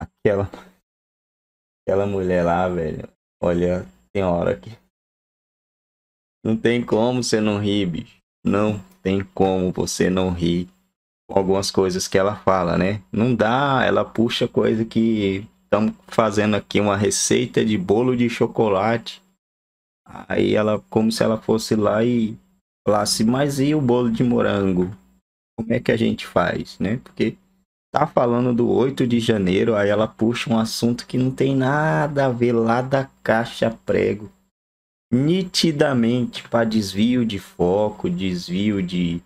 Aquela. Aquela mulher lá, velho. Olha, tem hora que. Não tem como você não rir, bicho. Não tem como você não rir com algumas coisas que ela fala, né? Não dá, ela puxa coisa que estamos fazendo aqui uma receita de bolo de chocolate. Aí ela, como se ela fosse lá e falasse, mas e o bolo de morango? Como é que a gente faz, né? Porque tá falando do 8 de janeiro, aí ela puxa um assunto que não tem nada a ver lá da caixa prego. Nitidamente para desvio de foco, desvio de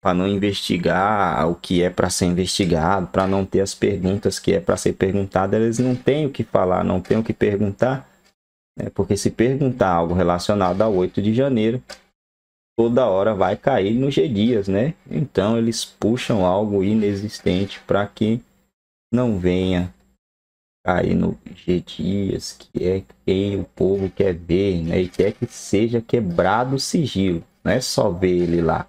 para não investigar o que é para ser investigado, para não ter as perguntas que é para ser perguntada, eles não têm o que falar, não têm o que perguntar, né? porque se perguntar algo relacionado ao 8 de janeiro, toda hora vai cair no G Dias, né? Então eles puxam algo inexistente para que não venha cair no G Dias, que é quem o povo quer ver, né? E quer que seja quebrado o sigilo, não é só ver ele lá.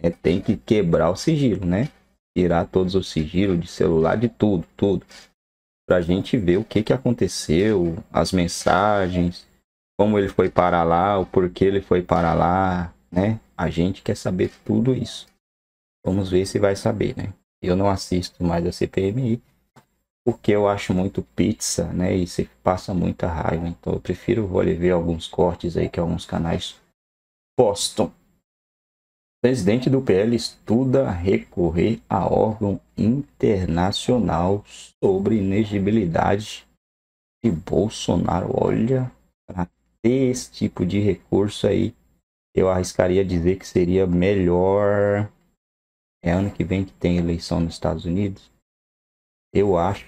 É, tem que quebrar o sigilo, né? Tirar todos os sigilos de celular, de tudo, tudo. Pra gente ver o que, que aconteceu, as mensagens, como ele foi para lá, o porquê ele foi para lá, né? A gente quer saber tudo isso. Vamos ver se vai saber, né? Eu não assisto mais a CPMI porque eu acho muito pizza, né? E você passa muita raiva. Então eu prefiro vou ver alguns cortes aí que alguns canais postam. Presidente do PL estuda recorrer a órgão internacional sobre inegibilidade de Bolsonaro. Olha, para ter esse tipo de recurso aí, eu arriscaria dizer que seria melhor. É ano que vem que tem eleição nos Estados Unidos? Eu acho.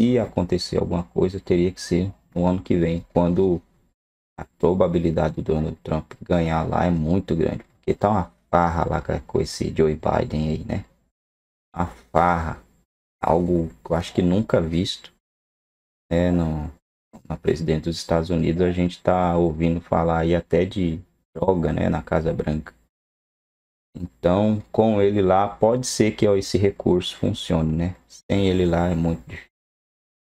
Se acontecer alguma coisa, teria que ser no ano que vem, quando a probabilidade do Donald Trump ganhar lá é muito grande. Porque tá uma farra lá com esse Joe Biden aí, né? Uma farra. Algo que eu acho que nunca visto. É, no, na presidente dos Estados Unidos, a gente tá ouvindo falar aí até de joga né, na Casa Branca. Então, com ele lá, pode ser que ó, esse recurso funcione, né? Sem ele lá é muito difícil.